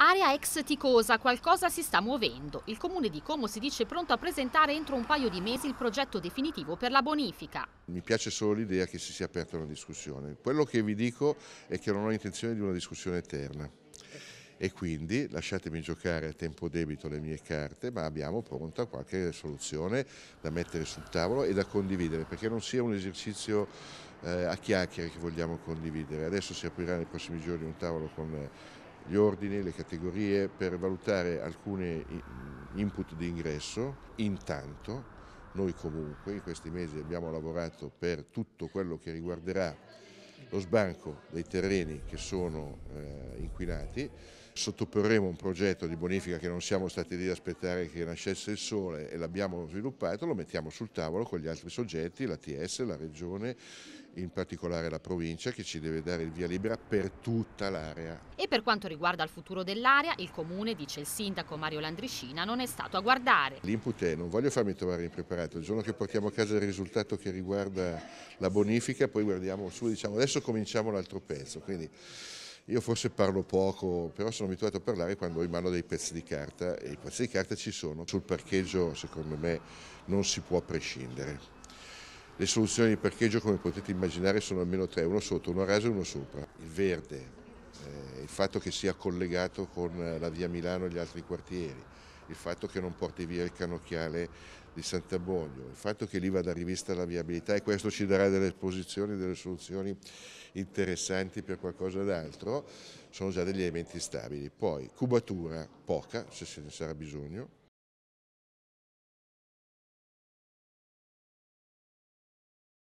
Area ex Ticosa, qualcosa si sta muovendo. Il comune di Como si dice pronto a presentare entro un paio di mesi il progetto definitivo per la bonifica. Mi piace solo l'idea che si sia aperta una discussione. Quello che vi dico è che non ho intenzione di una discussione eterna e quindi lasciatemi giocare a tempo debito le mie carte, ma abbiamo pronta qualche soluzione da mettere sul tavolo e da condividere, perché non sia un esercizio eh, a chiacchiere che vogliamo condividere. Adesso si aprirà nei prossimi giorni un tavolo con eh, gli ordini, le categorie per valutare alcuni input di ingresso. Intanto noi comunque in questi mesi abbiamo lavorato per tutto quello che riguarderà lo sbanco dei terreni che sono eh, inquinati sottoporremo un progetto di bonifica che non siamo stati lì ad aspettare che nascesse il sole e l'abbiamo sviluppato, lo mettiamo sul tavolo con gli altri soggetti, l'ATS, la Regione, in particolare la provincia che ci deve dare il via libera per tutta l'area. E per quanto riguarda il futuro dell'area, il comune, dice il sindaco Mario Landricina, non è stato a guardare. L'input è non voglio farmi trovare impreparato, il giorno che portiamo a casa il risultato che riguarda la bonifica, poi guardiamo su e diciamo adesso cominciamo l'altro pezzo. Quindi io forse parlo poco, però sono abituato a parlare quando ho in mano dei pezzi di carta e i pezzi di carta ci sono. Sul parcheggio secondo me non si può prescindere. Le soluzioni di parcheggio come potete immaginare sono almeno tre, uno sotto, uno a raso e uno sopra. Il verde, eh, il fatto che sia collegato con la via Milano e gli altri quartieri, il fatto che non porti via il canocchiale di Sant'Abbondio, il fatto che lì vada rivista la viabilità e questo ci darà delle posizioni, delle soluzioni interessanti per qualcosa d'altro, sono già degli elementi stabili. Poi cubatura poca, se ce ne sarà bisogno,